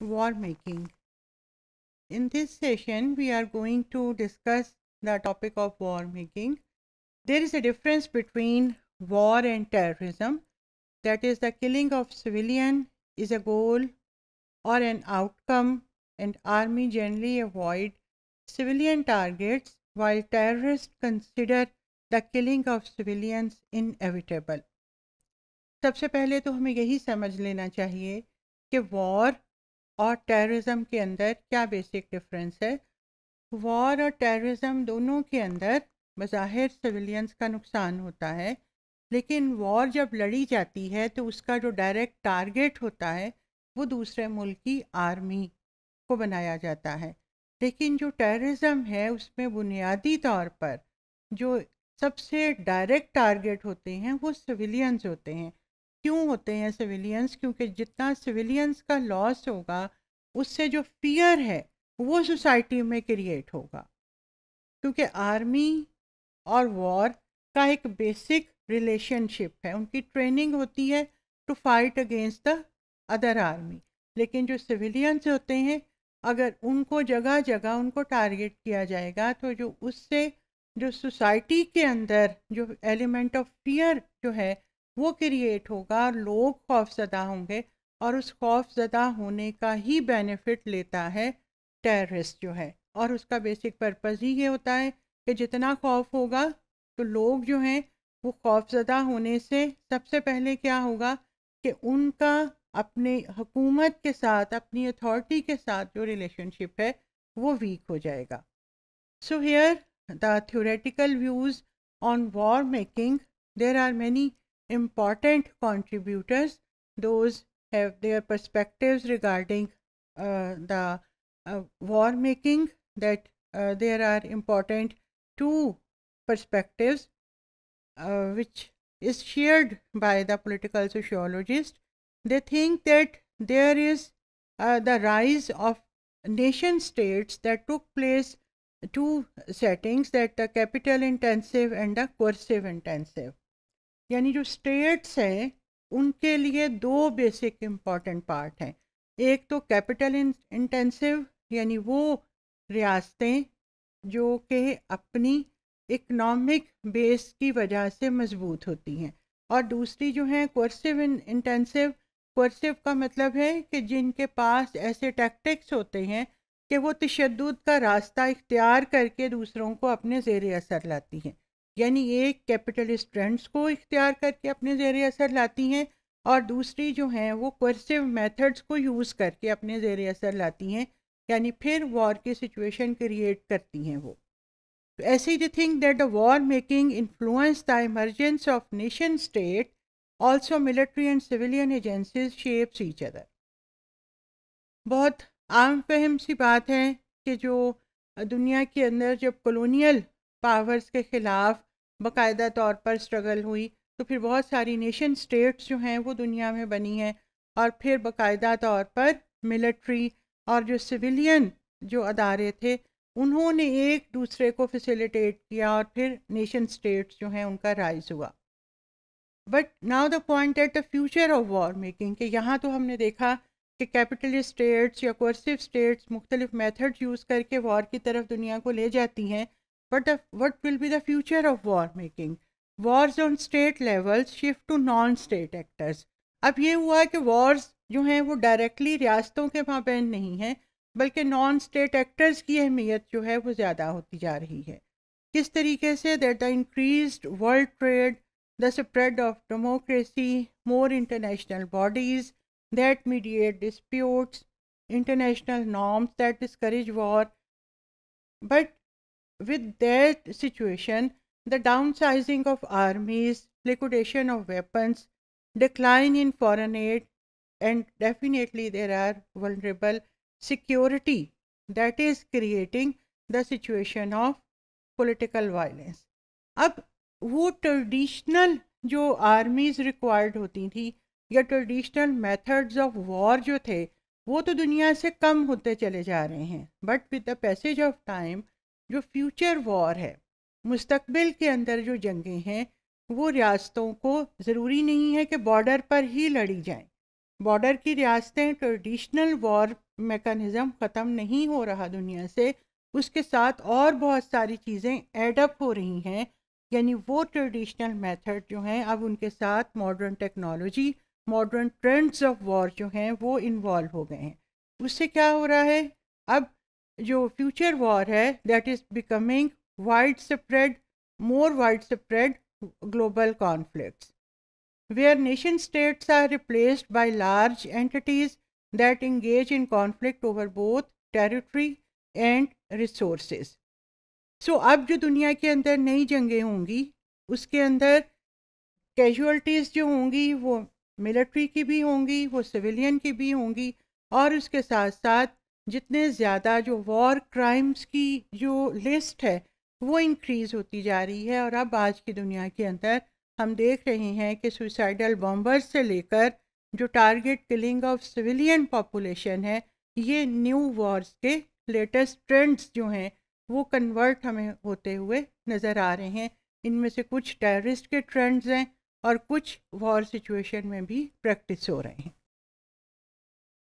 war making. In this session, we are going to discuss the topic of war making. There is a difference between war and terrorism. That is, the killing of civilian is a goal or an outcome and army generally avoid civilian targets while terrorists consider the killing of civilians inevitable. सबसे पहले तो हमें यही समझ लेना चाहिए कि war और टेररिज्म के अंदर क्या बेसिक डिफरेंस है वॉर और टेररिज्म दोनों के अंदर बज़ाहिर सिविलियंस का नुकसान होता है लेकिन वॉर जब लड़ी जाती है तो उसका जो डायरेक्ट टारगेट होता है वो दूसरे मुल्क की आर्मी को बनाया जाता है लेकिन जो टेररिज्म है उसमें बुनियादी तौर पर जो सबसे डायरेक्ट टारगेट होते हैं वो सिविलियंस होते हैं क्यों होते हैं सिविलियंस क्योंकि जितना सिविलियंस का लॉस होगा उससे जो फियर है वो सोसाइटी में क्रिएट होगा क्योंकि आर्मी और वॉर का एक बेसिक रिलेशनशिप है उनकी ट्रेनिंग होती है to fight against the other army लेकिन जो सिविलियंस होते हैं अगर उनको जगह जगह उनको टारगेट किया जाएगा तो जो उससे जो सोसाइटी के अंदर जो एलिमेंट ऑफ फियर जो है वो क्रिएट होगा लोग खौफजदा होंगे और उस खौफजदा होने का ही बेनिफिट लेता है टेररिस्ट जो है और उसका बेसिक पर्पज़ ही ये होता है कि जितना खौफ होगा तो लोग जो हैं वो खौफजदा होने से सबसे पहले क्या होगा कि उनका अपने हुकूमत के साथ अपनी अथॉरिटी के साथ जो रिलेशनशिप है वो वीक हो जाएगा so here the theoretical views on war making there are many important contributors. Those have their perspectives regarding uh, the uh, war making that uh, there are important two perspectives uh, which is shared by the political sociologist. They think that there is uh, the rise of nation states that took place two settings that the capital intensive and the coercive intensive. यानी जो states हैं उनके लिए दो basic important part हैं एक तो capital intensive यानी वो रियासतें जो कि अपनी इकनॉमिक बेस की वजह से मजबूत होती हैं और दूसरी जो है कोर्सिव इंटेंसिव कोर्सिव का मतलब है कि जिनके पास ऐसे टैक्टिक्स होते हैं कि वो तशद का रास्ता इख्तियार करके दूसरों को अपने जेर असर लाती हैं यानी एक कैपिटलिस्ट ट्रेंड्स को इख्तियार करके अपने ज़ेर असर लाती हैं और दूसरी जो हैं वो कर्सिव मेथड्स को यूज़ करके अपने ज़ेर असर लाती हैं यानी फिर वॉर की सिचुएशन क्रिएट करती हैं वो तो ऐसे ही think that the war making influence the emergence of nation state also military and civilian agencies shapes each other बहुत आम फहम सी बात है कि जो दुनिया के अंदर जब कॉलोनियल पावर्स के ख़िलाफ़ बाकायदा तौर पर स्ट्रगल हुई तो फिर बहुत सारी नेशन स्टेट्स जो हैं वो दुनिया में बनी हैं और फिर बाकायदा तौर पर मिलिट्री और जो सिविलियन जो अदारे थे उन्होंने एक दूसरे को फैसिलिटेट किया और फिर नेशन स्टेट्स जो हैं उनका राइज हुआ but now the point at the future of war making कि यहाँ तो हमने देखा कि कैपिटलिस्ट स्टेट्स या कोर्सिव स्टेट्स मुख्तलिफ मेथड्स यूज़ करके वॉर की तरफ दुनिया को ले जाती हैं But the, what will be the future of war making? Wars on state level shift to non state actors अब ये हुआ कि वॉर्स जो हैं वो डायरेक्टली रियासतों के पाबंद नहीं हैं बल्कि नॉन स्टेट एक्टर्स की अहमियत जो है वो ज़्यादा होती जा रही है किस तरीके से that the increase world trade the spread of democracy more international bodies that mediate disputes international norms that discourage war but with that situation, the downsizing of armies, liquidation of weapons, decline in foreign aid, and definitely there are vulnerable security that is creating the situation of political violence. ab wo traditional jo armies required hoti thi ya traditional methods of war jo the wo to duniya se kam hote chale ja rahe hain but with the passage of time जो future war है मुस्तबिल के अंदर जो जंगें हैं वो रियासतों को ज़रूरी नहीं है कि बॉर्डर पर ही लड़ी जाएं। बॉर्डर की रियासतें ट्रेडिशनल वॉर मेकनिज़म ख़त्म नहीं हो रहा दुनिया से उसके साथ और बहुत सारी चीज़ें एडअप हो रही हैं यानी वो ट्रेडिशनल मेथड जो हैं अब उनके साथ modern technology modern trends of war जो हैं वो इन्वॉल्व हो गए हैं उससे क्या हो रहा है अब जो फ्यूचर वॉर है that is becoming wide spread more wide spread global conflict where nation states are replaced by large entities that engage in conflict over both territory and resource so अब जो दुनिया के अंदर नई जंगें होंगी उसके अंदर कैजुअल्टीज़ जो होंगी वो मिलिट्री की भी होंगी वो सिविलियन की भी होंगी और उसके साथ साथ जितने ज़्यादा जो वॉर क्राइम्स की जो लिस्ट है वो इंक्रीज़ होती जा रही है और अब आज की दुनिया के अंदर हम देख रहे हैं कि सुसाइडल बॉम्बर्स से लेकर जो target killing of civilian population है ये न्यू वॉर्स के लेटेस्ट ट्रेंड्स जो हैं वो कन्वर्ट हमें होते हुए नज़र आ रहे हैं इनमें से कुछ टेररिस्ट के ट्रेंड्स हैं और कुछ वॉर सिचुएशन में भी प्रैक्टिस हो रहे हैं